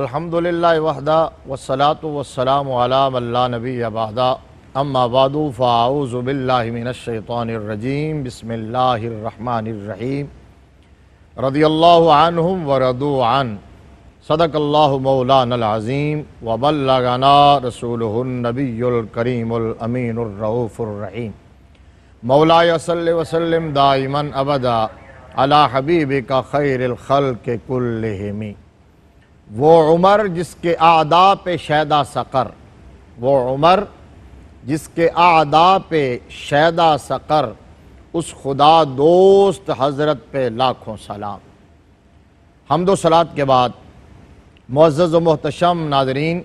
अलहमदिल्ला वहदा वसलात वसलाम नबी अबादा अम्माबाद फ़ाउज़बिल्लाशैतरजीम बसमीम रदील्लाम वरदान सदकल्ला मौलानज़ीम वबल्लाना रसूलनबीकरीमीनरऊफ़ुररहीम मौला सल वसलम दाइमन अबदा अला हबीबिका का खैरखल के वो उमर जिसके आदा पे शैदा सकर वो उमर जिसके आदा पे शैदा सकर उस खुदा दोस्त हज़रत पे लाखों सलाम हम दो सलात के बाद मज्ज़ महतशम नाजरीन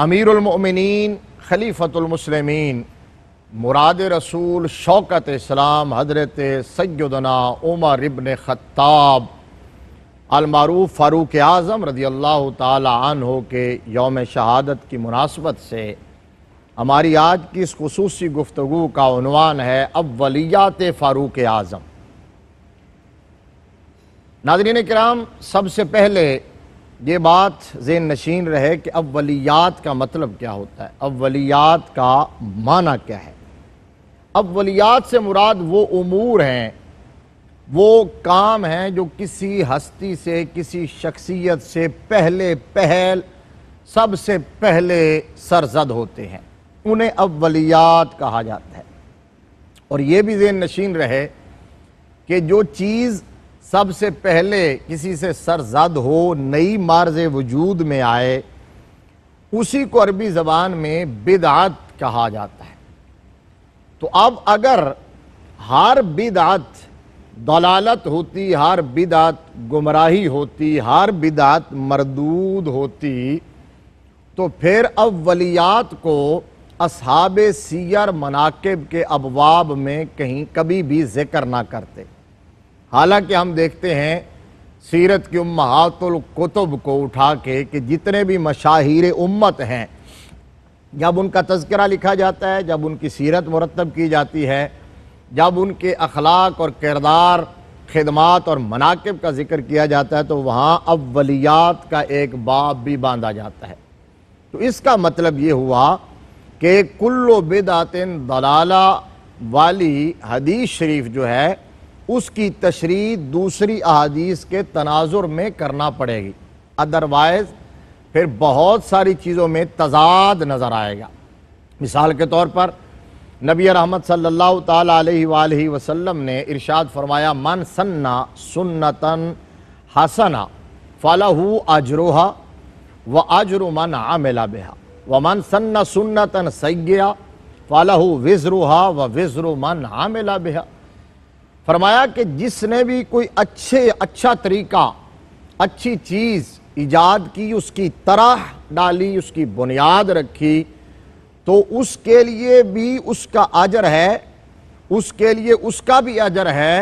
अमीरमिन खलीफ़तमसलमिन मुराद रसूल शौकत इस्लाम हजरत सैदना उमर इबन ख़त्ताब अलमारूफ फ़ारूक आज़म रदी अल्लाह तन हो के योम शहादत की मुनासबत से हमारी आज की इस खसूस गुफ्तु कावान है अवलियात फ़ारूक आज़म नादरीन कराम सबसे पहले ये बात जेन नशीन रहे कि अवलियात का मतलब क्या होता है अवलियात का माना क्या है अवलियात से मुराद वो अमूर हैं वो काम हैं जो किसी हस्ती से किसी शख्सियत से पहले पहल सबसे पहले सरजद होते हैं उन्हें अवलियात कहा जाता है और ये भी जेन नशीन रहे कि जो चीज़ सबसे पहले किसी से सरजद हो नई मार्ज वजूद में आए उसी को अरबी ज़बान में बिदात कहा जाता है तो अब अगर हर बिदात दलालत होती हर बिदात गुमराही होती हर बिदात मरदूद होती तो फिर अब वलियात को असहाब सीर मनाकब के अबवाब में कहीं कभी भी जिक्र ना करते हालांकि हम देखते हैं सीरत की उम्मातुल कुतुब को उठा के कि जितने भी मशाहिर उम्मत हैं जब उनका तस्करा लिखा जाता है जब उनकी सीरत मुरतब की जाती है जब उनके अखलाक और किरदार खदमात और मनाकब का जिक्र किया जाता है तो वहाँ अवलियात का एक बाब भी बांधा जाता है तो इसका मतलब ये हुआ कि कुल्लो बिदातिन दलाला वाली हदीस शरीफ जो है उसकी तशरी दूसरी अदीस के तनाजुर में करना पड़ेगी अदरवाइज़ फिर बहुत सारी चीज़ों में तजाद नज़र आएगा मिसाल के तौर पर नबी रहमत सल्लल्लाहु अलैहि वसल्लम ने इरशाद फरमाया मन सन्ना सुन्नतन हसना फलहू अजरोहा व अजरु मन आमिला बेहा व मन सन्ना सुन्नतन सैया फलहू विजरुहा व विजरु मन आमिला बेहा फरमाया कि जिसने भी कोई अच्छे अच्छा तरीका अच्छी चीज़ ईजाद की उसकी तरह डाली उसकी बुनियाद रखी तो उसके लिए भी उसका आजर है उसके लिए उसका भी अजर है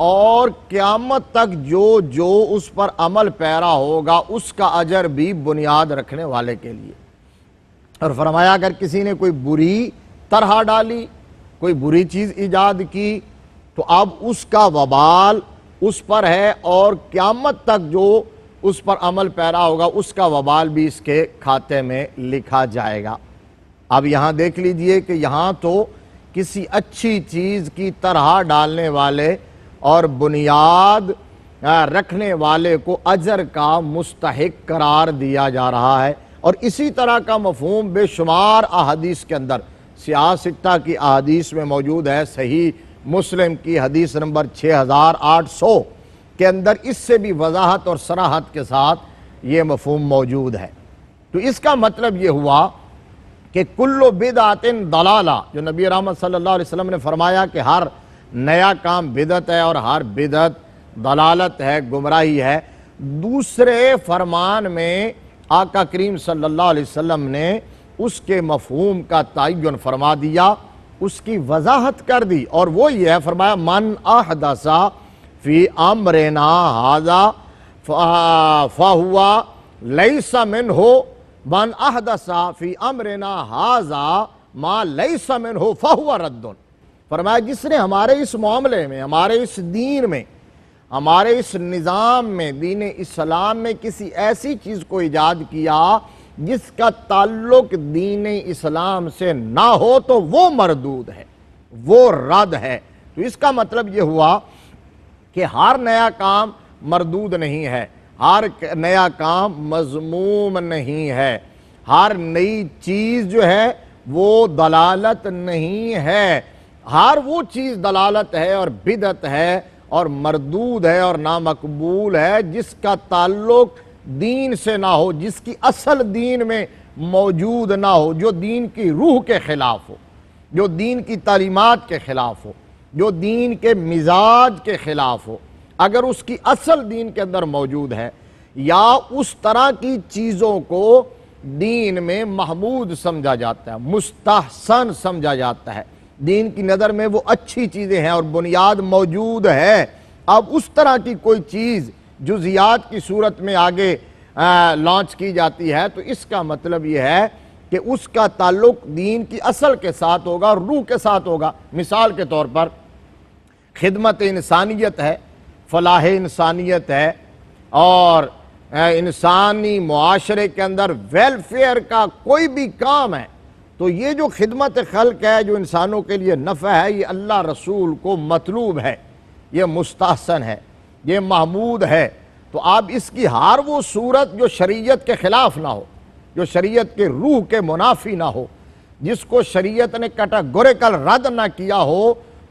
और क़्यामत तक जो जो उस पर अमल पैरा होगा उसका अजर भी बुनियाद रखने वाले के लिए और फरमाया अगर किसी ने कोई बुरी तरह डाली कोई बुरी चीज़ ईजाद की तो अब उसका वबाल उस पर है और क़्यामत तक जो उस पर अमल पैरा होगा उसका वबाल भी इसके खाते में लिखा जाएगा अब यहाँ देख लीजिए कि यहाँ तो किसी अच्छी चीज़ की तरह डालने वाले और बुनियाद रखने वाले को अजर का मुस्तक करार दिया जा रहा है और इसी तरह का मफहम बेशुमार अहदीस के अंदर सियासता की अहदीस में मौजूद है सही मुस्लिम की हदीस नंबर छः हज़ार आठ सौ के अंदर इससे भी वजाहत और सराहत के साथ ये मफहम मौजूद है तो इसका मतलब ये हुआ कि कुल्लो बिदातिन दलाला जो नबी रहमत सल्लल्लाहु अलैहि वसल्लम ने फरमाया कि हर नया काम बिदत है और हर बिदत दलालत है गुमराही है दूसरे फरमान में आका करीम सल्लल्लाहु अलैहि वसल्लम ने उसके मफहूम का तयन फरमा दिया उसकी वजाहत कर दी और वो ये है फरमाया मन आहदसा फी आमरेना हाजा फा हुआ लई सा मिन हो मन अहदसा फी अमरना हाजा माँ लई समिन हो फहुआ रद्दन फरमाया जिसने हमारे इस मामले में हमारे इस दीन में हमारे इस निज़ाम में दीन इस्लाम में किसी ऐसी चीज़ को ईजाद किया जिसका ताल्लुक दीन इस्लाम से ना हो तो वो मरदूद है वो रद्द है तो इसका मतलब ये हुआ कि हर नया काम मरदूद नहीं है हर नया काम मजमूम नहीं है हर नई चीज़ जो है वो दलालत नहीं है हर वो चीज़ दलालत है और बिदत है और मरदूद है और नामकबूल है जिसका ताल्लुक दीन से ना हो जिसकी असल दीन में मौजूद ना हो जो दीन की रूह के ख़िलाफ़ हो जो दीन की तलीमत के ख़िलाफ़ हो जो दीन के मिजाज के ख़िलाफ़ हो अगर उसकी असल दीन के अंदर मौजूद है या उस तरह की चीज़ों को दीन में महमूद समझा जाता है मुस्तहसन समझा जाता है दीन की नज़र में वो अच्छी चीज़ें हैं और बुनियाद मौजूद है अब उस तरह की कोई चीज़ जुजियात की सूरत में आगे लॉन्च की जाती है तो इसका मतलब यह है कि उसका ताल्लुक दीन की असल के साथ होगा और रूह के साथ होगा मिसाल के तौर पर खिदमत इंसानियत है फलाह इंसानियत है और इंसानी माशरे के अंदर वेलफेयर का कोई भी काम है तो ये जो खिदमत खलक है जो इंसानों के लिए नफ़ा है ये अल्लाह रसूल को मतलूब है ये मुस्तासन है ये महमूद है तो आप इसकी हार वो सूरत जो शरीयत के ख़िलाफ़ ना हो जो शरीयत के रूह के मुनाफी ना हो जिसको शरीयत ने कैटागोरिकल रद्द ना किया हो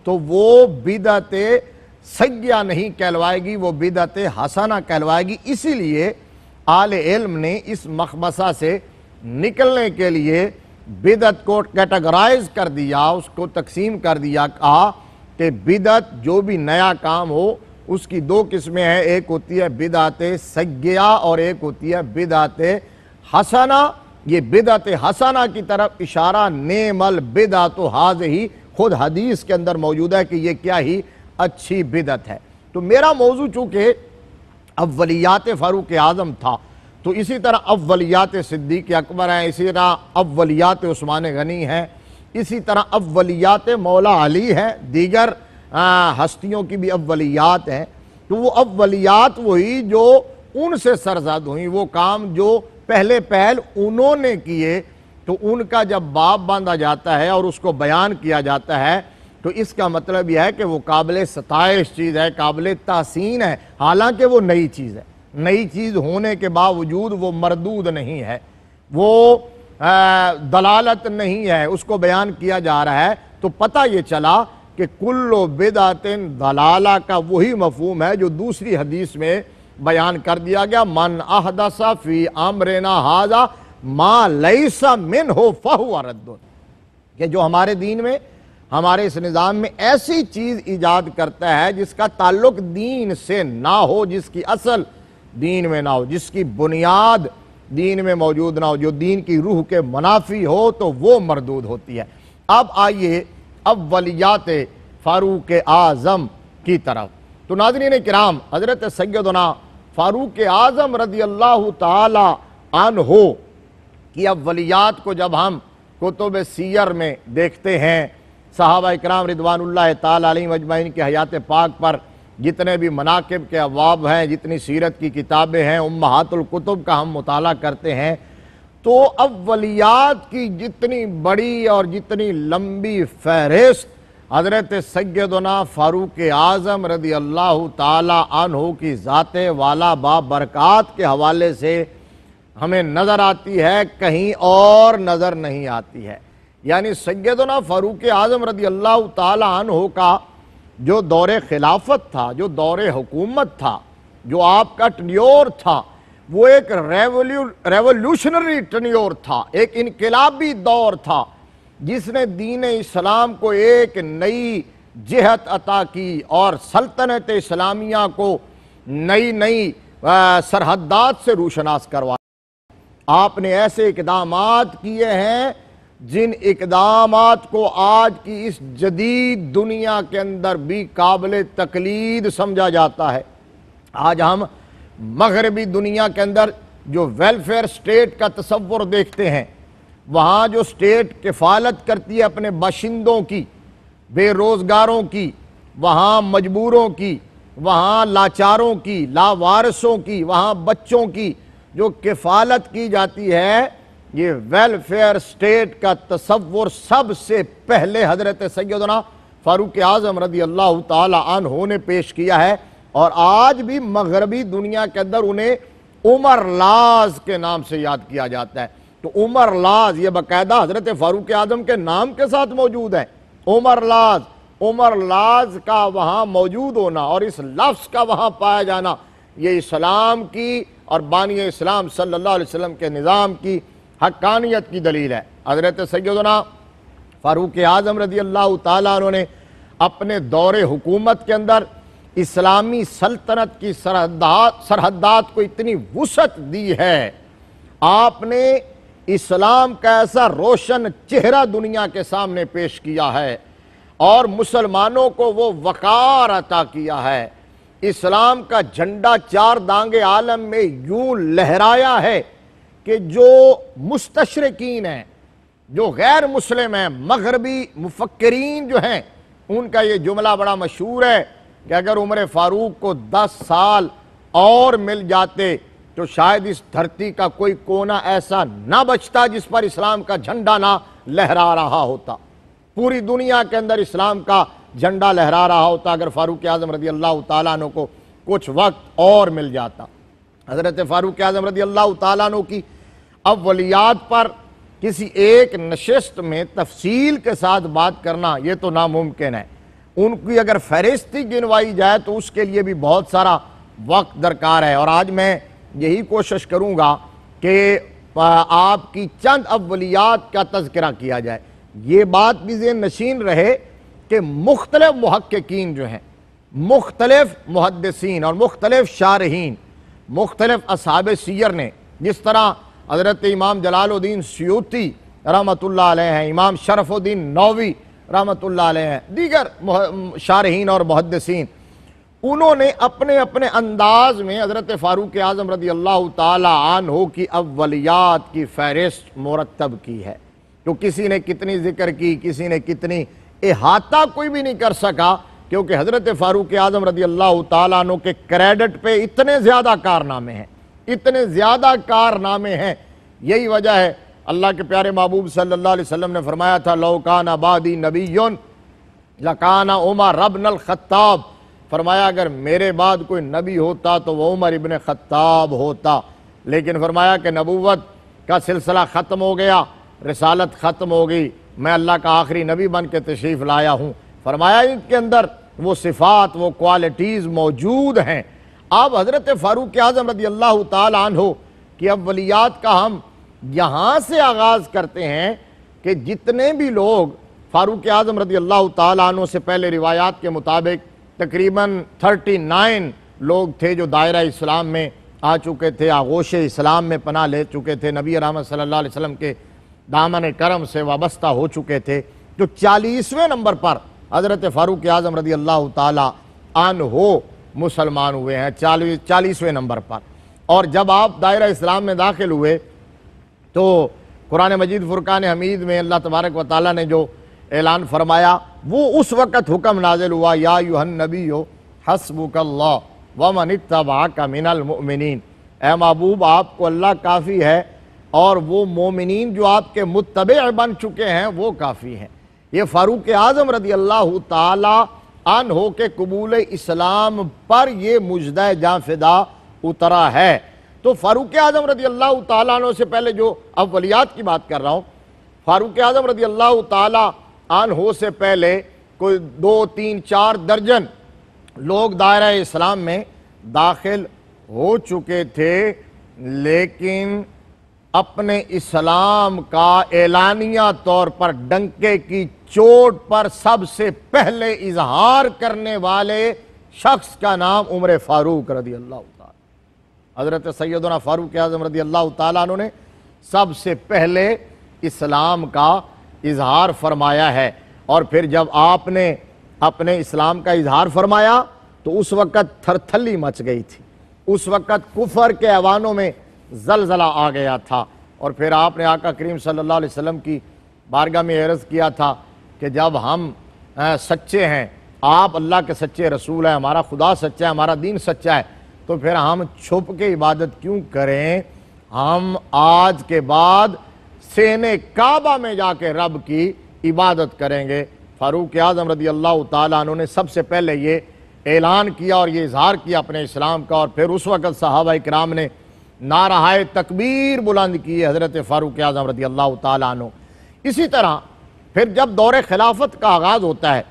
तो वो बिदत सज्ञा नहीं कहलवाएगी वो बिदत हसाना कहलवाएगी इसीलिए आल इल्म ने इस मखमसा से निकलने के लिए बिदत को कैटेगराइज कर दिया उसको तकसीम कर दिया कहा कि बिदत जो भी नया काम हो उसकी दो किस्में हैं एक होती है बिदात सज्ञा और एक होती है बिदात हसना ये बिदात हसना की तरफ इशारा नेमल बिदात हाज ही खुद हदीस के अंदर मौजूद है कि ये क्या ही अच्छी बिदत है तो मेरा मौजू चूँकि अवलियात फ़ारूक आज़म था तो इसी तरह अवलियात सिद्दीक अकबर हैं इसी तरह अवलियात उस्मान गनी हैं इसी तरह अवलियात मौला अली हैं दीगर हस्तियों की भी अवलियात हैं तो वो अवलियात वही जो उनसे सरजद हुई वो काम जो पहले पहल उन्होंने किए तो उनका जब बाप बांधा जाता है और उसको बयान किया जाता है तो इसका मतलब यह है कि वो काबिल सतश चीज़ है काबिल तहसीन है हालांकि वो नई चीज़ है नई चीज़ होने के बावजूद वो मरदूद नहीं है वो आ, दलालत नहीं है उसको बयान किया जा रहा है तो पता ये चला कि कुल्ल बिदातिन दलाला का वही मफहम है जो दूसरी हदीस में बयान कर दिया गया मन अहदसा फ़ी आमरेना हाजा माँ लईसा मिन हो फ़हुआ रद्द कि जो हमारे दीन में हमारे इस निज़ाम में ऐसी चीज़ ईजाद करता है जिसका ताल्लुक दीन से ना हो जिसकी असल दीन में ना हो जिसकी बुनियाद दीन में मौजूद ना हो जो दीन की रूह के मुनाफी हो तो वो मरदूद होती है अब आइए अब वलियात फ़ारूक आज़म की तरफ तो नाजरीन कराम हज़रत सैदना फ़ारूक आज़म रदी अल्लाह तन हो कि अब वलियात को जब हम कुतुब सीयर में देखते हैं साहबा इक्राम रिदवानल्ला ताली मजमैन के हयात पाक पर जितने भी मनाकब के अवाब हैं जितनी सीरत की किताबें हैं कुतुब का हम मुताल करते हैं तो अवलियात की जितनी बड़ी और जितनी लंबी फहरिस्त हजरत सैदना फ़ारूक आज़म रदी अल्लाह तहो की ज़ात वाला बा बरक़ात के हवाले से हमें नज़र आती है कहीं और नज़र नहीं आती है यानी सैदना फ़ारूक आज़म रदी अल्लाह हो का जो दौर खिलाफत था जो दौर हुकूमत था जो आपका टनियोर था वो एक रेवल्यू रेवोल्यूशनरी टनियोर था एक इनकलाबी दौर था जिसने दीन इस्लाम को एक नई जहत अता की और सल्तनत इस्लामिया को नई नई सरहदात से रोशनास करवाया आपने ऐसे इकदाम किए हैं जिन इकदाम को आज की इस जदीद दुनिया के अंदर भी काबिल तकलीद समझा जाता है आज हम मगरबी दुनिया के अंदर जो वेलफेयर स्टेट का तस्वुर देखते हैं वहाँ जो स्टेट किफालत करती है अपने बाशिंदों की बेरोज़गारों की वहाँ मजबूरों की वहाँ लाचारों की लावारसों की वहाँ बच्चों की जो किफालत की जाती है ये वेलफेयर स्टेट का तस्वुर सबसे पहले हजरत सैदना फारूक आजम रदी अल्लाह तन ने पेश किया है और आज भी मगरबी दुनिया के अंदर उन्हें उमर लाज के नाम से याद किया जाता है तो उमर लाज ये बाकायदा हजरत फारूक आजम के नाम के साथ मौजूद है उमर लाज उमर लाज का वहाँ मौजूद होना और इस लफ्स का वहाँ पाया जाना ये इस्लाम की और बानिय इस्लाम सल्लल्लाहु अलैहि वसल्लम के निज़ाम की हक्कानियत की दलील है हजरत सैदना फ़ारूक आज़म रजी अल्लाह तुमने अपने दौरे हुकूमत के अंदर इस्लामी सल्तनत की सरहदात सरहदात को इतनी वसत दी है आपने इस्लाम का ऐसा रोशन चेहरा दुनिया के सामने पेश किया है और मुसलमानों को वो वकार अता किया है इस्लाम का झंडा चार दांगे आलम में यूं लहराया है कि जो मुस्तशरकिन हैं जो गैर मुस्लिम हैं मगरबी मुफक्रीन जो हैं उनका ये जुमला बड़ा मशहूर है कि अगर उम्र फ़ारूक को दस साल और मिल जाते तो शायद इस धरती का कोई कोना ऐसा ना बचता जिस पर इस्लाम का झंडा ना लहरा रहा होता पूरी दुनिया के अंदर इस्लाम का झंडा लहरा रहा होता अगर फारूक आजम रजी अल्लाह तु को कुछ वक्त और मिल जाता हज़रत फ़ारूक आज़म रदी अल्लाह तु की अवलियात पर किसी एक नशस्त में तफसील के साथ बात करना ये तो नामुमकिन है उनकी अगर फहरिस्ती गिनवाई जाए तो उसके लिए भी बहुत सारा वक्त दरकार है और आज मैं यही कोशिश करूँगा कि आपकी चंद अवलियात का तस्करा किया जाए ये बात भी जेन नशीन रहे कि मुख्तलिफ महक्कीन जो हैं मुख्तलिफ मुहदसिन और मुख्तलिफ शारहन मुख्तलफ असहाब सीर ने जिस तरह हज़रत इमाम जलालुद्दीन सयूती रहमत हैं इमाम शरफुद्दीन नौवी रहमत हैं दीगर शारहन और मुहदसिन उन्होंने अपने अपने अंदाज में हज़रत फ़ारूक आज़म रदी अल्लाह तहो की अवलियात की फहरिस्त मुरतब की है तो किसी ने कितनी जिक्र की किसी ने कितनी अहाता कोई भी नहीं कर सका क्योंकि हज़रत फ़ारूक आज़म रदी अल्लाह तु के क्रेडिट पे इतने ज़्यादा कारनामे हैं इतने ज़्यादा कारनामे हैं यही वजह है अल्लाह के प्यारे महबूब सल्ला वसम ने फरमाया था लौकान आबादी नबी लकाना उमर रबन ख़त्ताब फरमाया अगर मेरे बाद कोई नबी होता तो वह उमर इबन ख़त्ताब होता लेकिन फरमाया कि नबूवत का सिलसिला ख़त्म हो गया रसालत ख़त्म हो गई मैं अल्लाह का आखिरी नबी बन के तशरीफ़ लाया हूँ फरमाया इनके अंदर वो सिफात वो क्वालिटीज़ मौजूद हैं आप हज़रत फ़ारूक आज़म रदी अल्लाह तन हो कि अब वलियात का हम यहाँ से आगाज़ करते हैं कि जितने भी लोग फ़ारूक आज़म रदी अल्लाह तनों से पहले रिवायात के मुताबिक तकरीबन थर्टी नाइन लोग थे जो दायरा इस्लाम में आ चुके थे आगोश इस्लाम में पनाह ले चुके थे नबी रहमत सल्ला अलैहि के दामन करम से वाबस्ता हो चुके थे जो चालीसवें नंबर पर हज़रत फ़ारूक आज़म रदी अल्लाह तन हो मुसलमान हुए हैं चालीस चालीसवें नंबर पर और जब आप दायरा इस्लाम में दाखिल हुए तो कुरान मजीद फ़ुरक़ान हमीद में अल्लाह तबारक व ताली ने जो ऐलान फरमाया वो उस वक़्त हुक्म नाजिल हुआ या यूहन नबी हो हसबुकल्ला वमन तबा का मिनलमिन ए महबूब आपको अल्लाह काफ़ी है और वो मोमिन जो आपके मुतब बन चुके हैं वो काफ़ी हैं ये फारूक आजम रदी अल्लाह तन हो के कबूल इस्लाम पर यह मुजदा जाफिदा उतरा है तो फारूक आजम रदी अल्लाह तु से पहले जो अब वलियात की बात कर रहा हूँ फारूक आजम रदी अल्लाह तन हो से पहले कोई दो तीन चार दर्जन लोग दायरा इस्लाम में दाखिल हो चुके थे लेकिन अपने इस्लाम का ऐलानिया तौर पर डंके की चोट पर सबसे पहले इजहार करने वाले शख्स का नाम उम्र फारूक रदी अल्लाह हज़रत सैदना फारूक आजम रदी अल्लाह तु ने सबसे पहले इस्लाम का इजहार फरमाया है और फिर जब आपने अपने इस्लाम का इजहार फरमाया तो उस वक़्त थरथली मच गई थी उस वक़्त कुफर के ऐवानों में जलजला आ गया था और फिर आपने आका करीम सल्लल्लाहु अलैहि वसल्लम की बारगाह में अर्ज़ किया था कि जब हम आ, सच्चे हैं आप अल्लाह के सच्चे रसूल हैं हमारा खुदा सच्चा है हमारा दीन सच्चा है तो फिर हम छुप के इबादत क्यों करें हम आज के बाद सेने काबा में जाके रब की इबादत करेंगे फारूक आजम रदी अल्लाह तु ने सबसे पहले ये ऐलान किया और ये इजहार किया अपने इस्लाम का और फिर उस वक़्त साहबा कराम ने नारहाय तकबीर बुलंद की हज़रत फ़ारूक आज़म रदी अल्लाह तु इसी तरह फिर जब दौर खिलाफत का आगाज़ होता है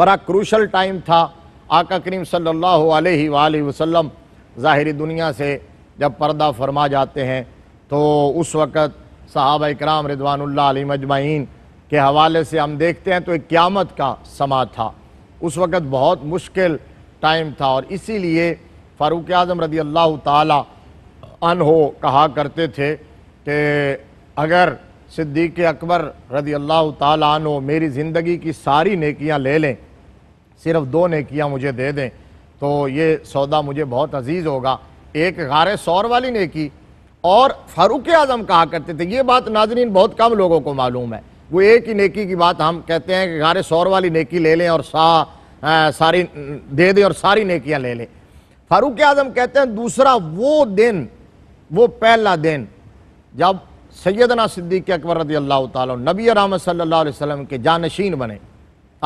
बड़ा क्रूशल टाइम था आका करीम सल्ला वसम ज़ाहरी दुनिया से जब पर्दा फरमा जाते हैं तो उस वक़्त साहब इकराम रिदवानल्ला मजमाइन के हवाले से हम देखते हैं तो एक क़्यामत का समा था उस वक़्त बहुत मुश्किल टाइम था और इसीलिए फ़ारूक आज़म रदी अल्लाह ताली अनहो कहा करते थे कि अगर सिद्दीक अकबर रदी अल्लाह तहो मेरी ज़िंदगी की सारी नेकियां ले लें सिर्फ दो नेकियां मुझे दे दें तो ये सौदा मुझे बहुत अजीज़ होगा एक गार सौर वाली नेकी और फारूक आज़म कहा करते थे ये बात नाजरीन बहुत कम लोगों को मालूम है वो एक ही नेकी की बात हम कहते हैं कि गार सौर वाली नेकी ले लें और सा आ, सारी दे दें और सारी नेकियां ले लें फारूक आज़म कहते हैं दूसरा वो दिन वो पहला दिन जब सैदना सिद्दीक अकबर रदी अल्लाह तबी राम सल्ला वसम के जानशीन बने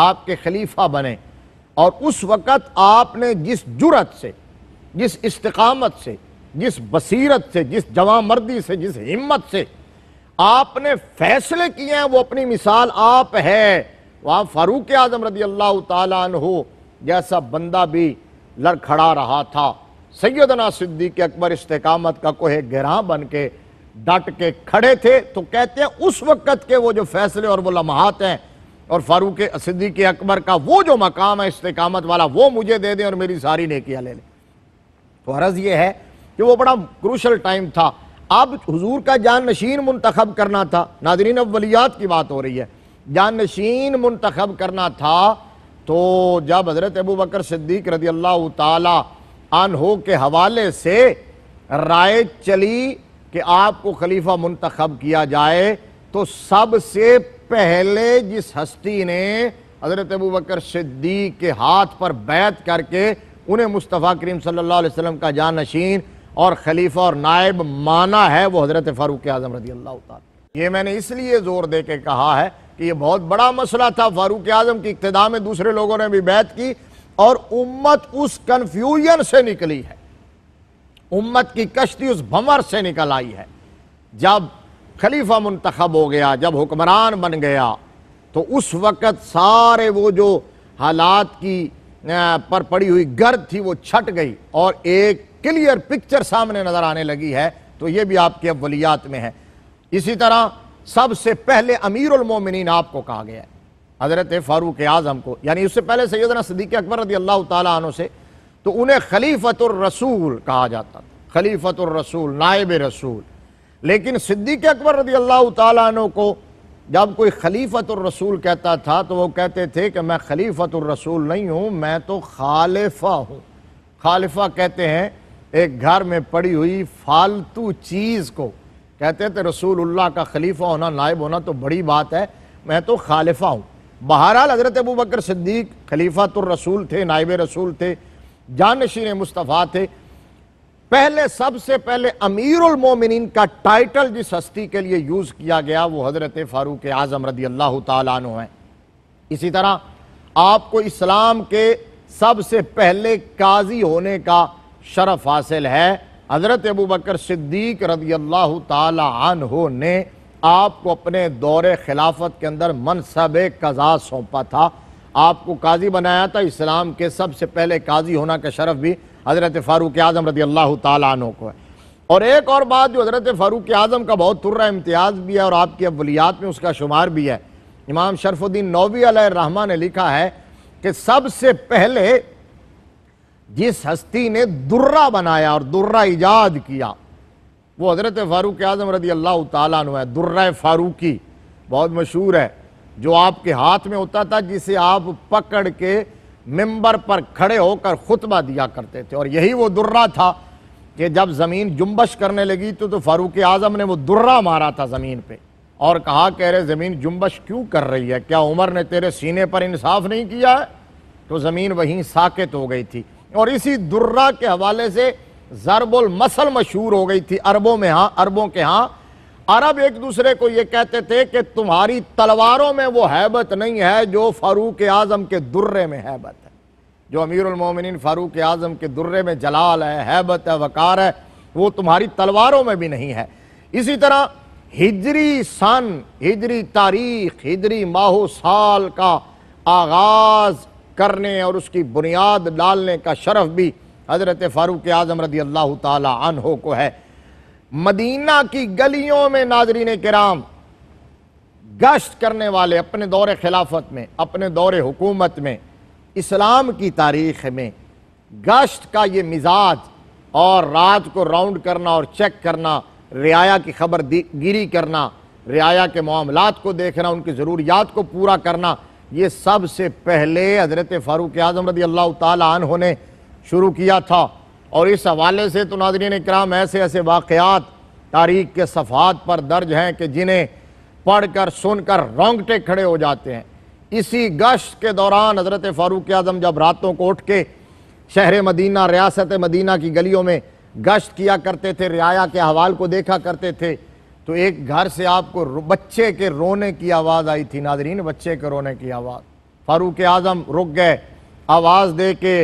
आपके खलीफा बने और उस वक़्त आपने जिस जुरत से जिस इस्तकामत से जिस बसीरत से जिस जवा मर्दी से जिस हिम्मत से आपने फैसले किए हैं वो अपनी मिसाल आप है वहाँ फारूक आजम रदी अल्लाह तु जैसा बंदा भी लड़खड़ा रहा था सैदना सिद्दीक अकबर इस्तेकामत का कोहे गिरा बन के डट के खड़े थे तो कहते हैं उस वक्त के वो जो फैसले और वो लम्हात हैं और फारूक सिद्दीक अकबर का वो जो मकाम है इस्तेकामत वाला वो मुझे दे दें और मेरी सारी नेकियां ले लें तो अर्ज ये है कि वो बड़ा क्रूशल टाइम था अब हजूर का जान नशीन मुंतखब करना था नादरीन वलियात की बात हो रही है जान नशीन मुंतखब करना था तो जब हजरत अबू बकर सिद्दीक रदी अल्लाह अनहो के हवाले से राय चली कि आपको खलीफा मुंतखब किया जाए तो सबसे पहले जिस हस्ती ने हजरत अबू बकर सिद्दीक के हाथ पर बैत करके उन्हें मुस्तफ़ा करीम सल्लल्लाहु अलैहि वसल्लम का जानशीन और खलीफा और नायब माना है वो हज़रत फ़ारूक आज़म रजी अल्लाह ये मैंने इसलिए ज़ोर दे के कहा है कि ये बहुत बड़ा मसला था फ़ारूक आज़म की इब्तदा में दूसरे लोगों ने भी बैत की और उम्मत उस कंफ्यूजन से निकली है उम्मत की कश्ती उस भंवर से निकल आई है जब खलीफा मुंतखब हो गया जब हुक्मरान बन गया तो उस वक़्त सारे वो जो हालात की पर पड़ी हुई गर्द थी वो छट गई और एक क्लियर पिक्चर सामने नज़र आने लगी है तो ये भी आपके अवलियात में है इसी तरह सबसे पहले अमीर उलमोमिन आपको कहा गया है हज़रत फ़ारूक आज़म को यानी उससे पहले सैदना सदीक अकबर रदी अल्लाह तु से तो उन्हें रसूल कहा जाता था रसूल नायब रसूल लेकिन सिद्दीक अकबर रदी अल्लाह तु को जब कोई रसूल कहता था तो वो कहते थे कि मैं रसूल नहीं हूँ मैं तो खालिफा हूँ खालिफा कहते हैं एक घर में पड़ी हुई फालतू चीज़ को कहते थे रसूल का खलीफा होना नायब होना तो बड़ी बात है मैं तो खालिफा हूँ बहरहाल हज़रत अबू बकर सिद्दीक रसूल थे नायब रसूल थे जानशीन मुस्तफ़ा थे पहले सबसे पहले अमीरमिन का टाइटल जिस हस्ती के लिए यूज़ किया गया वो हज़रत फ़ारूक आज़म रदी अल्लाह तु है इसी तरह आपको इस्लाम के सबसे पहले काजी होने का शरफ हासिल है हज़रत अबू बकर सिद्दीक रदी अल्लाह तु ने आपको अपने दौरे खिलाफत के अंदर मनसब कज़ा सौंपा था आपको काजी बनाया था इस्लाम के सबसे पहले काजी होना का शरफ भी हज़रत फ़ारूक आज़म रजी अल्लाह तु को है और एक और बात जो हज़रत फ़ारूक आज़म का बहुत तुर्रा इम्तियाज़ भी है और आपकी अवलियात में उसका शुमार भी है इमाम शरफुद्दीन नौवी रहमा ने लिखा है कि सबसे पहले जिस हस्ती ने दुर्रा बनाया और दुर्रा ईजाद किया वो हज़रत फ़ारूक आज़म रदी अल्लाह तुम है दुर्र फ़ारूकी बहुत मशहूर है जो आपके हाथ में होता था जिसे आप पकड़ के मंबर पर खड़े होकर खुतबा दिया करते थे और यही वो दुर्रा था कि जब ज़मीन जुम्बश करने लगी तो तो फ़ारूक आज़म ने वो दुर्रा मारा था ज़मीन पे और कहा कह रहे ज़मीन जुम्बश क्यों कर रही है क्या उमर ने तेरे सीने पर इंसाफ नहीं किया है तो ज़मीन वहीं साकेत हो गई थी और इसी दुर्रा के हवाले से जरबुल मसल मशहूर हो गई थी अरबों में हाँ अरबों के हाँ अरब एक दूसरे को यह कहते थे कि तुम्हारी तलवारों में वो हैबत नहीं है जो फारूक आजम के दुर्रे में हैबत है जो उलमोमिन फारूक आजम के दुर्रे में जलाल है हैबत है वकार है वो तुम्हारी तलवारों में भी नहीं है इसी तरह हिजरी सन हिजरी तारीख हिजरी माहो साल का आगाज करने और उसकी बुनियाद डालने का शरफ भी हज़रत फ़ारूक आज़म रदी अल्लाह तहो को है मदीना की गलियों में नाजरीन कराम गश्त करने वाले अपने दौर खिलाफत में अपने दौर हुकूमत में इस्लाम की तारीख में गश्त का ये मिजाज और रात को राउंड करना और चेक करना रियाया की खबर गिरी करना रियाया के मामला को देखना उनकी ज़रूरियात को पूरा करना ये सबसे पहले हज़रत फ़ारूक आज़म रदी अल्लाह तन होने शुरू किया था और इस हवाले से तो नाजरीन कराम ऐसे ऐसे वाक़ात तारीख के सफ़ात पर दर्ज हैं कि जिन्हें पढ़ कर सुन कर रोंगटे खड़े हो जाते हैं इसी गश्त के दौरान हज़रत फ़ारूक आज़म जब रातों को उठ के शहर मदीना रियासत मदीना की गलियों में गश्त किया करते थे रियाया के हवाल को देखा करते थे तो एक घर से आपको बच्चे के रोने की आवाज़ आई थी नादरीन बच्चे के रोने की आवाज़ फ़ारूक आज़म रुक गए आवाज़ दे के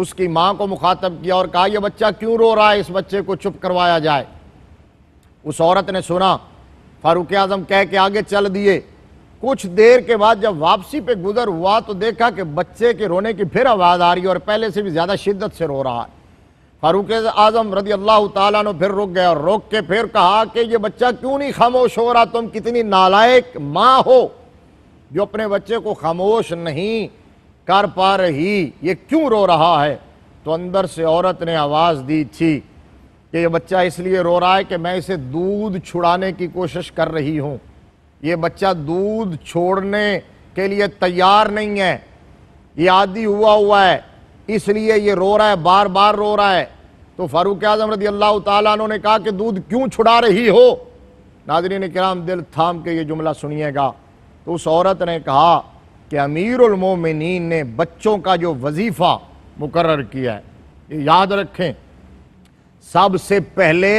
उसकी माँ को मुखातब किया और कहा यह बच्चा क्यों रो रहा है इस बच्चे को चुप करवाया जाए उस औरत ने सुना फारूक आजम कह के आगे चल दिए कुछ देर के बाद जब वापसी पे गुजर हुआ तो देखा कि बच्चे के रोने की फिर आवाज़ आ रही है और पहले से भी ज़्यादा शिद्दत से रो रहा है फारूक आजम रजी अल्लाह तु फिर रुक गया और रोक के फिर कहा कि ये बच्चा क्यों नहीं खामोश हो रहा तुम कितनी नालायक माँ हो जो अपने बच्चे को खामोश नहीं कर पा रही ये क्यों रो रहा है तो अंदर से औरत ने आवाज़ दी थी कि ये बच्चा इसलिए रो रहा है कि मैं इसे दूध छुड़ाने की कोशिश कर रही हूँ ये बच्चा दूध छोड़ने के लिए तैयार नहीं है ये आदि हुआ हुआ है इसलिए ये रो रहा है बार बार रो रहा है तो फारूक आजम रदी अल्लाह तुमने ने कहा कि दूध क्यों छुड़ा रही हो नादरी ने कराम दिल थाम के ये जुमला सुनिएगा तो उस औरत ने कहा कि अमीरमिन ने बच्चों का जो वजीफ़ा मुकर किया है याद रखें सबसे पहले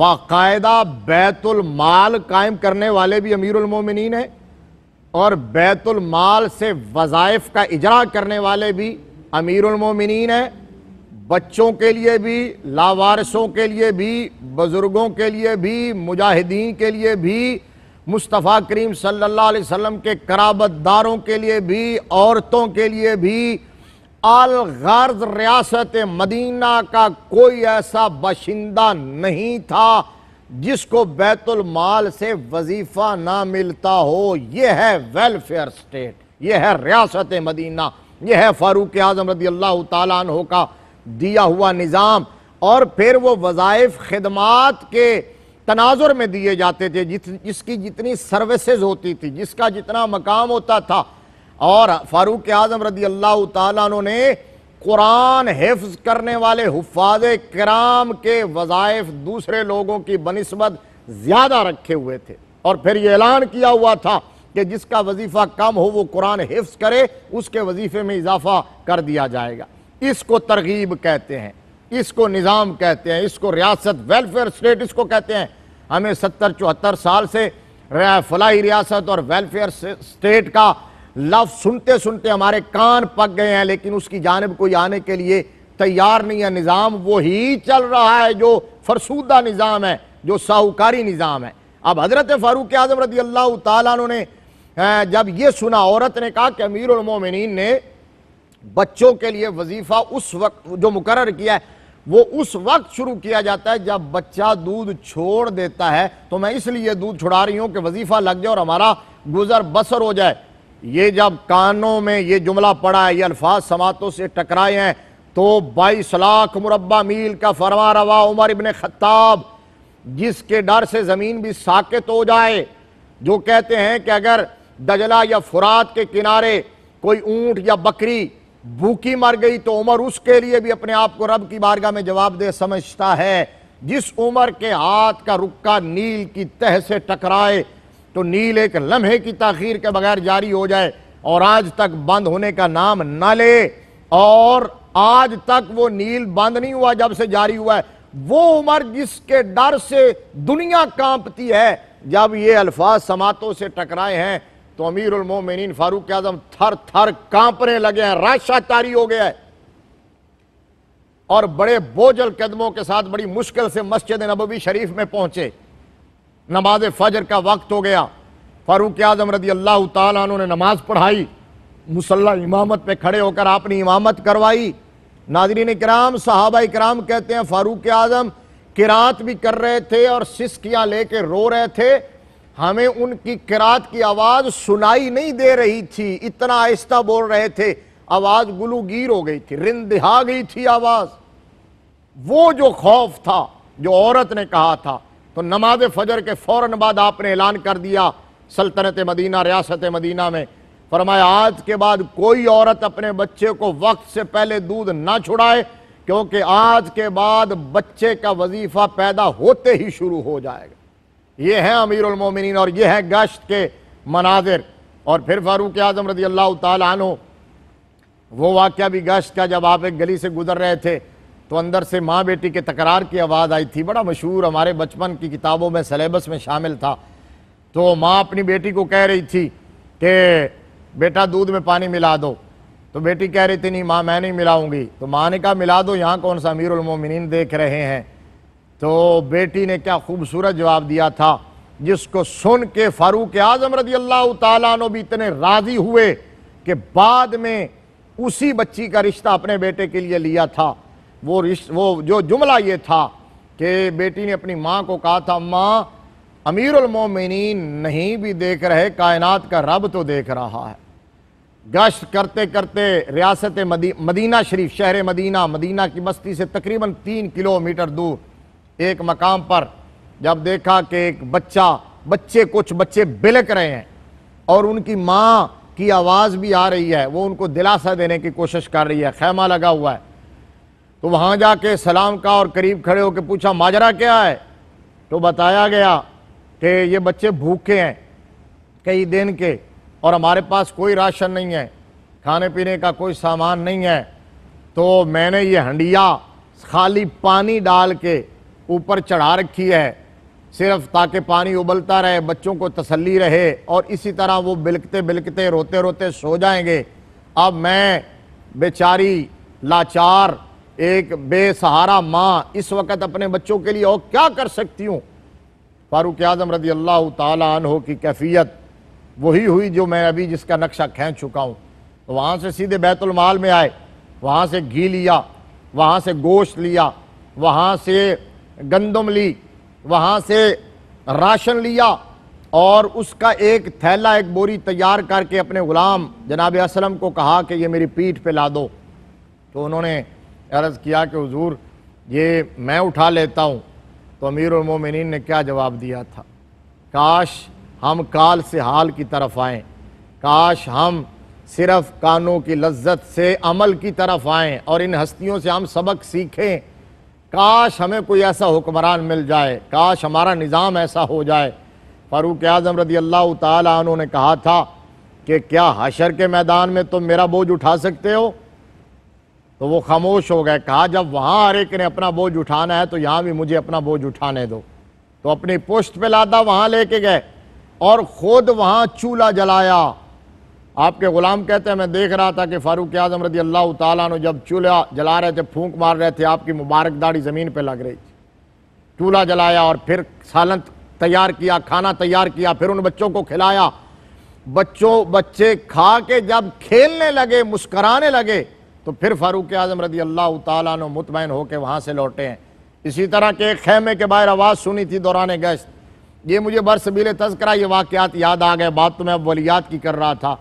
बाकायदा बैतुलमाल कायम करने वाले भी अमीरमिन हैं और बैतुलमाल से वज़ायफ़ का इजरा करने वाले भी अमीरमिन है बच्चों के लिए भी लावारसों के लिए भी बुज़ुर्गों के लिए भी मुजाहिदीन के लिए भी मुस्तफ़ा करीम सल्लल्लाहु अलैहि वसल्लम के कराबतदारों के लिए भी औरतों के लिए भी अलगर्ज रियासत मदीना का कोई ऐसा बाशिंदा नहीं था जिसको बैतुलमाल से वजीफ़ा ना मिलता हो यह है वेलफेयर स्टेट यह है रियासत मदीना यह है फारूक आजम रदी अल्लाह तहों का दिया हुआ निज़ाम और फिर वो वज़ाइफ खदमात के तनाजुर में दिए जाते थे जिस जिसकी जितनी सर्विसेज होती थी जिसका जितना मकाम होता था और फारूक आजम रदी अल्लाह तु ने कुरान हिफ्ज करने वाले हफाज कराम के वज़ाइफ दूसरे लोगों की बनस्बत ज़्यादा रखे हुए थे और फिर ये ऐलान किया हुआ था कि जिसका वजीफ़ा कम हो वो कुरान हिफ्ज करे उसके वजीफ़े में इजाफा कर दिया जाएगा इसको तरगीब कहते हैं इसको निज़ाम कहते हैं इसको रियासत वेलफेयर स्टेट इसको कहते हैं हमें सत्तर चौहत्तर साल से फलाही रियासत और वेलफेयर स्टेट का लफ सुनते सुनते हमारे कान पक गए हैं लेकिन उसकी जानब कोई आने के लिए तैयार नहीं है निज़ाम वही चल रहा है जो फरसूदा निज़ाम है जो साहूकारी निज़ाम है अब हज़रत फ़ारूक आज़म रदी अल्लाह तुमने जब ये सुना औरत ने कहा कि अमीर उमोमिन ने बच्चों के लिए वजीफ़ा उस वक्त जो मुकर किया है वो उस वक्त शुरू किया जाता है जब बच्चा दूध छोड़ देता है तो मैं इसलिए दूध छुड़ा रही हूं कि वजीफा लग जाए और हमारा गुजर बसर हो जाए ये जब कानों में ये जुमला पड़ा है ये अल्फाज समातों से टकराए हैं तो बाईस लाख मुरबा मील का फरमा रवा उमर इबन खत्ताब जिसके डर से ज़मीन भी साकेत हो जाए जो कहते हैं कि अगर दजला या फुरात के किनारे कोई ऊंट या बकरी भूखी मर गई तो उमर उसके लिए भी अपने आप को रब की बारगाह में जवाब दे समझता है जिस उमर के हाथ का रुक्का नील की तह से टकराए तो नील एक लम्हे की तखीर के बगैर जारी हो जाए और आज तक बंद होने का नाम ना ले और आज तक वो नील बंद नहीं हुआ जब से जारी हुआ है वो उम्र जिसके डर से दुनिया कांपती है जब ये अल्फाज समातों से टकराए हैं तो अमीर उलमोमिन फारूक आजम थर थर कांपने लगे हैं तारी हो गया है और बड़े बोझल कदमों के साथ बड़ी मुश्किल से मस्जिद नबवी शरीफ में पहुंचे नमाज फजर का वक्त हो गया फारूक आजम रदी अल्लाह तु ने नमाज पढ़ाई मुसल्ला इमामत पे खड़े होकर आपने इमामत करवाई नाजरीन कराम साहबा इकराम कहते हैं फारूक आजम किरात भी कर रहे थे और सिस्कियां लेके रो रहे थे हमें उनकी किरात की आवाज़ सुनाई नहीं दे रही थी इतना आहिस्ता बोल रहे थे आवाज़ गुलूगीर हो गई थी रिंदहा गई थी आवाज़ वो जो खौफ था जो औरत ने कहा था तो नमाज फजर के फ़ौर बाद आपने ऐलान कर दिया सल्तनत मदीना रियासत मदीना में फरमाया आज के बाद कोई औरत अपने बच्चे को वक्त से पहले दूध ना छुड़ाए क्योंकि आज के बाद बच्चे का वजीफा पैदा होते ही शुरू हो जाएगा ये हैं अमीर उलमोमिन और ये हैं गश्त के मनाजिर और फिर फारूक आजम रजी अल्लाह तु वो वाक्य भी गश्त का जब आप एक गली से गुजर रहे थे तो अंदर से माँ बेटी के तकरार की आवाज़ आई थी बड़ा मशहूर हमारे बचपन की किताबों में सलेबस में शामिल था तो माँ अपनी बेटी को कह रही थी कि बेटा दूध में पानी मिला दो तो बेटी कह रही थी नहीं माँ मैं नहीं मिलाऊंगी तो माँ ने कहा मिला दो यहाँ कौन सा अमीर उलमोमिन देख रहे हैं तो बेटी ने क्या खूबसूरत जवाब दिया था जिसको सुन के फारूक आजम रजी अल्लाह तु भी इतने राजी हुए कि बाद में उसी बच्ची का रिश्ता अपने बेटे के लिए लिया था वो रिश्त वो जो जुमला ये था कि बेटी ने अपनी माँ को कहा था माँ अमीरमिन नहीं भी देख रहे कायनात का रब तो देख रहा है गश्त करते करते रियासत मदी, मदीना शरीफ शहर मदीना मदीना की बस्ती से तकरीबन तीन किलोमीटर दूर एक मकाम पर जब देखा कि एक बच्चा बच्चे कुछ बच्चे बिलक रहे हैं और उनकी माँ की आवाज़ भी आ रही है वो उनको दिलासा देने की कोशिश कर रही है खैमा लगा हुआ है तो वहाँ जाके सलाम का और करीब खड़े होकर पूछा माजरा क्या है तो बताया गया कि ये बच्चे भूखे हैं कई दिन के और हमारे पास कोई राशन नहीं है खाने पीने का कोई सामान नहीं है तो मैंने ये हंडिया खाली पानी डाल के ऊपर चढ़ा रखी है सिर्फ ताकि पानी उबलता रहे बच्चों को तसल्ली रहे और इसी तरह वो बिलकते बिलकते रोते रोते सो जाएंगे अब मैं बेचारी लाचार एक बेसहारा माँ इस वक्त अपने बच्चों के लिए और क्या कर सकती हूँ फारूक आजम रदी अल्लाह तहो की कैफियत वही हुई जो मैं अभी जिसका नक्शा खेच चुका हूँ तो वहाँ से सीधे बैतुलमाल में आए वहाँ से घी लिया वहाँ से गोश्त लिया वहाँ से गंदम ली वहाँ से राशन लिया और उसका एक थैला एक बोरी तैयार करके अपने ग़ुलाम जनाब असलम को कहा कि ये मेरी पीठ पे ला दो तो उन्होंने अर्ज़ किया कि हुजूर ये मैं उठा लेता हूँ तो अमीर उमिन ने क्या जवाब दिया था काश हम काल से हाल की तरफ आएँ काश हम सिर्फ कानों की लज्जत से अमल की तरफ आएँ और इन हस्तियों से हम सबक सीखें काश हमें कोई ऐसा हुक्मरान मिल जाए काश हमारा निज़ाम ऐसा हो जाए फ़ारूक आज़म रदी अल्लाह तु ने कहा था कि क्या हशर के मैदान में तुम मेरा बोझ उठा सकते हो तो वो खामोश हो गए कहा जब वहाँ हर एक ने अपना बोझ उठाना है तो यहाँ भी मुझे अपना बोझ उठाने दो तो अपनी पोस्ट पे लादा वहाँ लेके गए और ख़ुद वहाँ चूल्हा जलाया आपके ग़ुलाम कहते हैं मैं देख रहा था कि फ़ारूक आजम रदी अल्लाह तु जब चूल्हा जला रहे थे फूंक मार रहे थे आपकी मुबारक ज़मीन पर लग रही थी चूल्हा जलाया और फिर सालन तैयार किया खाना तैयार किया फिर उन बच्चों को खिलाया बच्चों बच्चे खा के जब खेलने लगे मुस्कराने लगे तो फिर फ़ारूक आजम रदी अल्लाह तु मुतमैन होकर वहाँ से लौटे हैं इसी तरह के एक खेमे के बाहर आवाज़ सुनी थी दौरान गश्त ये मुझे बरसबीले तस्करा ये वाक़ याद आ गए बात तो मैं अब वलियात की कर रहा था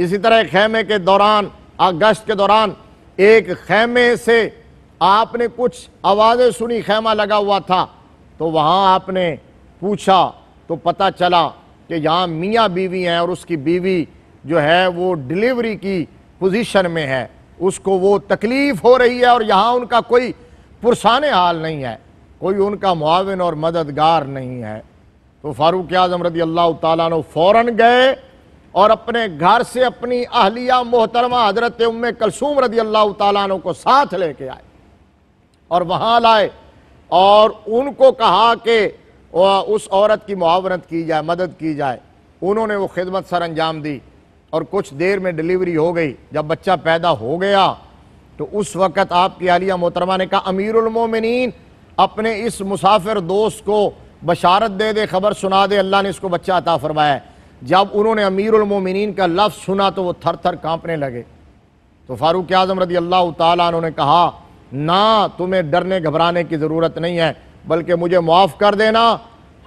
इसी तरह खेमे के दौरान अगस्त के दौरान एक खेमे से आपने कुछ आवाज़ें सुनी खेमा लगा हुआ था तो वहाँ आपने पूछा तो पता चला कि यहाँ मियाँ बीवी हैं और उसकी बीवी जो है वो डिलीवरी की पोजीशन में है उसको वो तकलीफ़ हो रही है और यहाँ उनका कोई पुरसान हाल नहीं है कोई उनका मुआवन और मददगार नहीं है तो फारूक आजम रदी अल्लाह तौर गए और अपने घर से अपनी अहलिया मोहतरमा हजरत उम कलसूम रदी अल्लाह तु को साथ लेके आए और वहां लाए और उनको कहा कि उस औरत की मुआवरत की जाए मदद की जाए उन्होंने वो खिदमत सर अंजाम दी और कुछ देर में डिलीवरी हो गई जब बच्चा पैदा हो गया तो उस वक़्त आपकी आलिया मोहतरमा ने कहा अमीरमिन अपने इस मुसाफिर दोस्त को बशारत दे दे खबर सुना दे अल्लाह ने इसको बच्चा अता फरमाया जब उन्होंने अमीरमिन का लफ्ज़ सुना तो वो थर थर कांपने लगे तो फारूक आज़म रदी अल्लाह तुमने कहा ना तुम्हें डरने घबराने की ज़रूरत नहीं है बल्कि मुझे मुआफ़ कर देना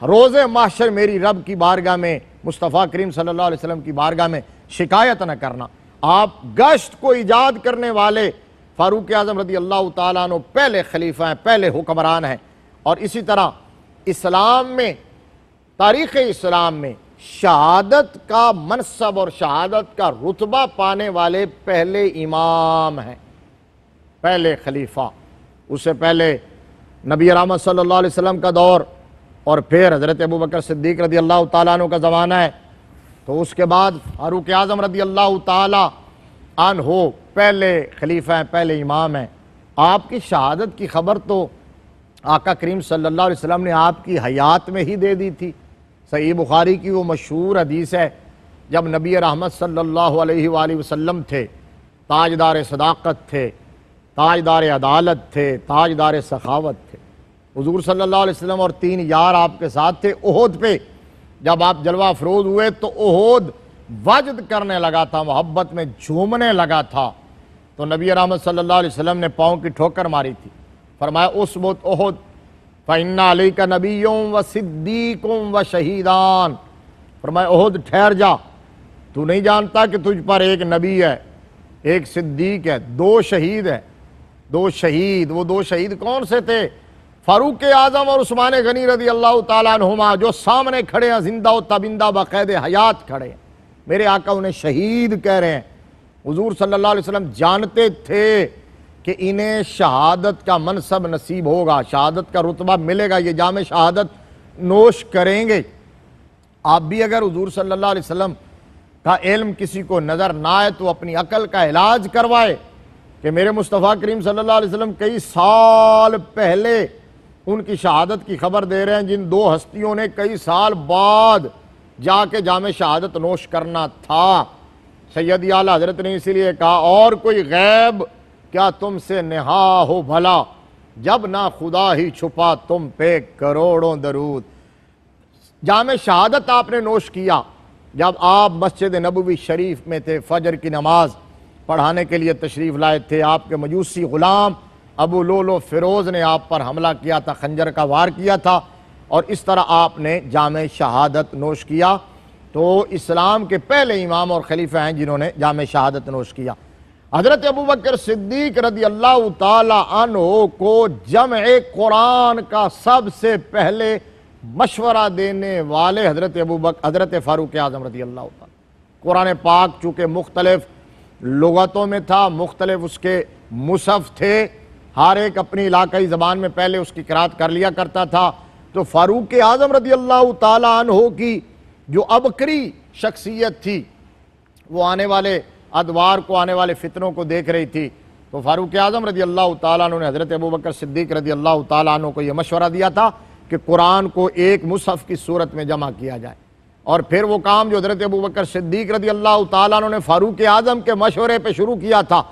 रोज़ माशर मेरी रब की बारगाह में मुस्तफ़ा करीम सल्ला वसम की बारगाह में शिकायत न करना आप गश्त को ईजाद करने वाले फ़ारूक आज़म रदी अल्लाह तु पहले खलीफा हैं पहले हुक्मरान हैं और इसी तरह इस्लाम में तारीख़ इस्लाम में शहादत का मनसब और शहादत का रुतबा पाने वाले पहले इमाम हैं पहले खलीफा उससे पहले नबी राम सल्ला अलैहि का दौर और फिर हज़रत अबू बकर सिद्दीक रदी अल्लाह तु का ज़माना है तो उसके बाद फारूक आज़म रदी अल्लाह तन हो पहले खलीफा हैं पहले इमाम हैं आपकी शहादत की खबर तो आका करीम सल्ला वसलम ने आपकी हयात में ही दे दी थी सही बुखारी की वो मशहूर हदीस है जब नबी रहमत सल्लल्लाहु अलैहि वसल्लम थे ताजदार सदाकत थे ताजदार अदालत थे ताजदार सखावत थे हजूर सल्ला वसम और तीन यार आपके साथ थे ओहद पे जब आप जलवा फरोज़ हुए तो ओहद वजद करने लगा था मोहब्बत में झूमने लगा था तो नबी रहमत सल्ला वसम ने पाँव की ठोकर मारी थी फरमाया उस बहुत ओहद फ़ैन्ना अली का नबीयों व सिद्दीकों व शहीदान फरमाए ओहद ठहर जा तू नहीं जानता कि तुझ पर एक नबी है एक सिद्दीक है दो शहीद है दो शहीद वो दो शहीद कौन से थे फारूक आजम और उस्मान गनी रदी अल्लाह तुमा जो सामने खड़े हैं जिंदा तबिंदा बाक़ायद हयात खड़े हैं मेरे आका उन्हें शहीद कह रहे हैं हजूर सल्ला वसम जानते थे कि इन्हें शहादत का मनसब नसीब होगा शहादत का रुतबा मिलेगा ये जाम शहादत नोश करेंगे आप भी अगर हजूर सल्ला वसम का इल्म किसी को नज़र ना आए तो अपनी अकल का इलाज करवाए कि मेरे मुस्तफ़ा करीम सल्ला वसम कई साल पहले उनकी शहादत की खबर दे रहे हैं जिन दो हस्तियों ने कई साल बाद जाके जाम शहादत नोश करना था सैयद आला हजरत ने इसीलिए कहा और कोई गैब क्या तुमसे नेहा हो भला जब ना खुदा ही छुपा तुम पे करोड़ों दरूद जाम शहादत आपने नोश किया जब आप मस्जिद नबवी शरीफ में थे फजर की नमाज पढ़ाने के लिए तशरीफ़ लाए थे आपके मयूसी ग़ुलाम अबू लोलो फिरोज़ ने आप पर हमला किया था खंजर का वार किया था और इस तरह आपने जाम शहादत नोश किया तो इस्लाम के पहले इमाम और खलीफे हैं जिन्होंने जाम शहादत नोश किया हजरत अबू बकर सिद्दीक रदी अल्लाह तन को जम कुरान का सबसे पहले मशवरा देने वाले हजरत अबू बक हजरत फारूक आजम रदी अल्लाह कुरान पाक चूँकि मुख्तलफ लगतों में था मुख्तलफ उसके मुसफ़ थे हर एक अपनी इलाकई ज़बान में पहले उसकी किरात कर लिया करता था तो फारूक आजम रदी अल्लाह तन की जो अबकरी शख्सियत थी वो आने वाले अदवार को आने वाले फितरों को देख रही थी तो फारूक आजम रजी अल्लाह तु ने हज़रत अबू बकर सिद्दीक रजी अल्लाह तु को यह मशवरा दिया था कि कुरान को एक मुसहफ़ की सूरत में जमा किया जाए और फिर वो काम जो हज़रत अबू बकर सिद्दीक रजी अल्लाह तु ने फारूक आजम के मशवरे पर शुरू किया था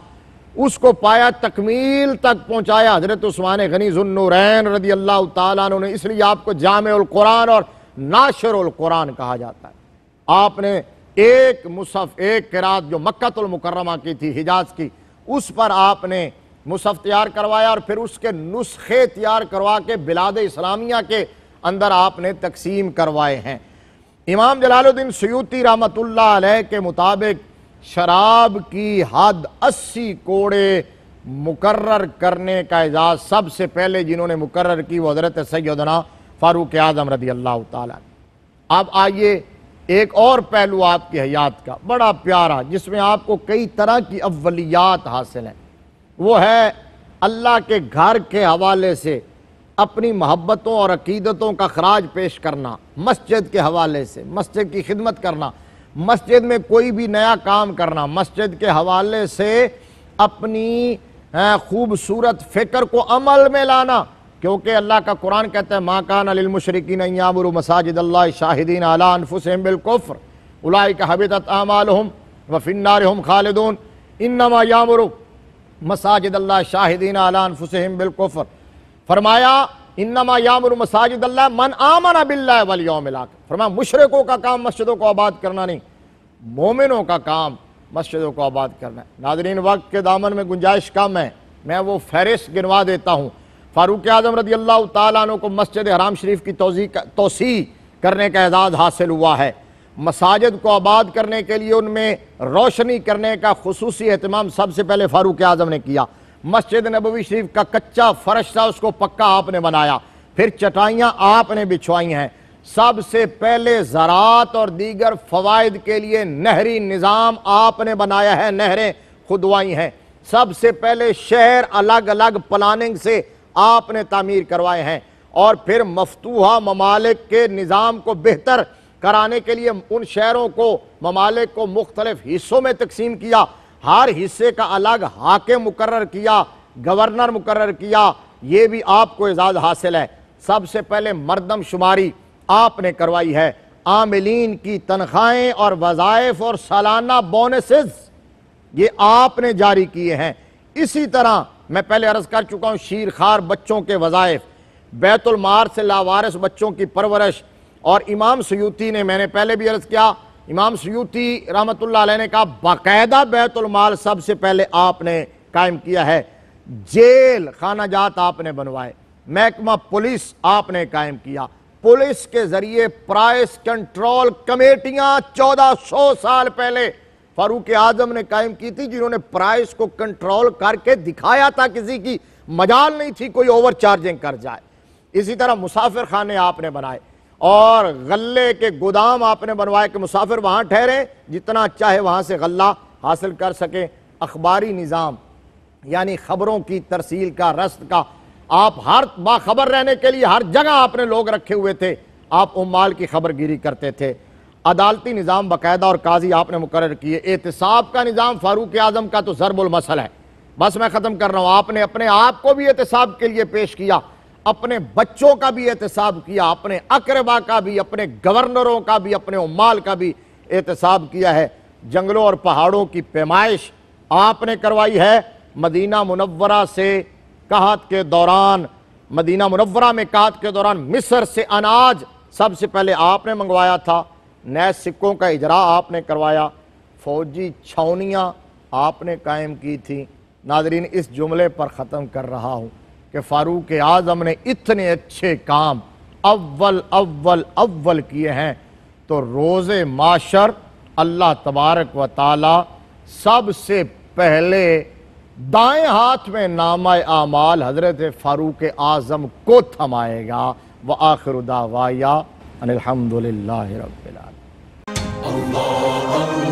उसको पाया तकमील तक पहुँचाया हज़रत उस्मान गनी जुन्नुरैन रदी अल्लाह तु ने इसलिए आपको जाम कुरान और नाशर कुरान कहा जाता है आपने एक मुसफ़ एक किरात जो मक्तुलमकरमा की थी हिजाज की उस पर आपने मुसफ़ तैयार करवाया और फिर उसके नुस्खे तैयार करवा के बिलाद इस्लामिया के अंदर आपने तकसीम करवाए हैं इमाम जलालुद्दीन सयूती रहमत के मुताबिक शराब की हद अस्सी कोड़े मुकर्र करने का एजाज़ सबसे पहले जिन्होंने मुकर्र की वो हज़रत सैदना फ़ारूक आज़म रदी अल्लाह तब आइए एक और पहलू आपकी हयात का बड़ा प्यारा जिसमें आपको कई तरह की अव्वलियात हासिल हैं वो है अल्लाह के घर के हवाले से अपनी मोहब्बतों और अकीदतों का खराज पेश करना मस्जिद के हवाले से मस्जिद की खिदमत करना मस्जिद में कोई भी नया काम करना मस्जिद के हवाले से अपनी खूबसूरत फ़िक्र को अमल में लाना क्योंकि अल्लाह का कुरान कहता है माकान अलमशरकिन याबुर मसाजिद अल्लाह शाहिदीन अला अनफुसम बिलकुफ़र उलाई का हबीत आमाल हम वफिनार हम खालिदून इन्नमा यामर मसाजिद अल्लाह शाहिदीन अला अनफुसम बिलकुफ़र फरमाया इन्नमा यामर मसाजिद अल्लाह मन आमन बिल्ला वलियामिलाक फरमाया मुशरकों का काम मस्जिदों को आबाद करना नहीं मोमिनों का काम मस्जिदों को आबाद करना है नादरीन वक्त के दामन में गुंजाइश कम है मैं वो फहरिस्त गिनवा देता हूँ फारूक आजम रदी अल्लाह तु को मस्जिद हराम शरीफ की तोसी तोसी करने का एजाज़ हासिल हुआ है मसाजिद को आबाद करने के लिए उनमें रोशनी करने का खसूस अहतमाम सबसे पहले फ़ारूक आज़म ने किया मस्जिद नबवी शरीफ का कच्चा फर्श था उसको पक्का आपने बनाया फिर चटाइयाँ आपने बिछवाई हैं सबसे पहले ज़रात और दीगर फ़वाद के लिए नहरी निज़ाम आपने बनाया है नहरें खुदवाई हैं सबसे पहले शहर अलग अलग प्लानिंग से आपने तामीर करवाए हैं और फिर मफतूहा ममालिक के निज़ाम को बेहतर कराने के लिए उन शहरों को ममालिक को मुख्तलिफ हिस्सों में तकसीम किया हर हिस्से का अलग हाके मुकर किया गवर्नर मुकर किया ये भी आपको एजाज़ हासिल है सबसे पहले मरदम शुमारी आपने करवाई है आमिलीन की तनख्वाहें और वज़ाइफ और सालाना बोनसेस ये आपने जारी किए हैं इसी तरह मैं पहले अर्ज कर चुका हूँ शीर खार बच्चों के वजायफ बैतुलमार से लावारस बच्चों की परवरश और इमाम सयूती ने मैंने पहले भी अर्ज़ किया इमाम सयूती रहमत ने कहा बाकायदा बैतुलमाल सबसे पहले आपने कायम किया है जेल खाना जात आपने बनवाए महकमा पुलिस आपने कायम किया पुलिस के जरिए प्राइस कंट्रोल कमेटियां चौदह सौ साल पहले फारूक आजम ने कायम की थी जिन्होंने प्राइस को कंट्रोल करके दिखाया था किसी की मजाल नहीं थी कोई ओवर चार्जिंग कर जाए इसी तरह मुसाफिर खाने आपने बनाए और गले के गोदाम आपने बनवाए कि मुसाफिर वहां ठहरे जितना चाहे वहां से गला हासिल कर सके अखबारी निज़ाम यानी खबरों की तरसील का रस्त का आप हर बाखबर रहने के लिए हर जगह आपने लोग रखे हुए थे आप उमाल की खबरगिरी करते थे अदालती निज़ाम बाकायदा और काजी आपने मुकर किए एहतसाब का निज़ाम फारूक आज़म का तो ज़रबुलमसल है बस मैं ख़त्म कर रहा हूँ आपने अपने आप को भी एहतसाब के लिए पेश किया अपने बच्चों का भी एहतसाब किया अपने अकरबा का भी अपने गवर्नरों का भी अपने उमाल का भी एहतसाब किया है जंगलों और पहाड़ों की पैमाइश आपने करवाई है मदीना मुनवरा से कहत के दौरान मदीना मुनवरा में कहत के दौरान मिस्र से अनाज सबसे पहले आपने मंगवाया था नए सिक्कों का इजरा आपने करवाया फौजी छावनियाँ आपने कायम की थी नाजरीन इस जुमले पर ख़त्म कर रहा हूँ कि फ़ारूक आज़म ने इतने अच्छे काम अव्वल अव्वल अव्वल किए हैं तो रोज़ माशर अल्लाह तबारक व ताली सबसे पहले दाएं हाथ में नामा आमाल हजरत फ़ारूक आज़म को थमाएगा व आखिर उदावाया अनिलहमदिल्ला Allah,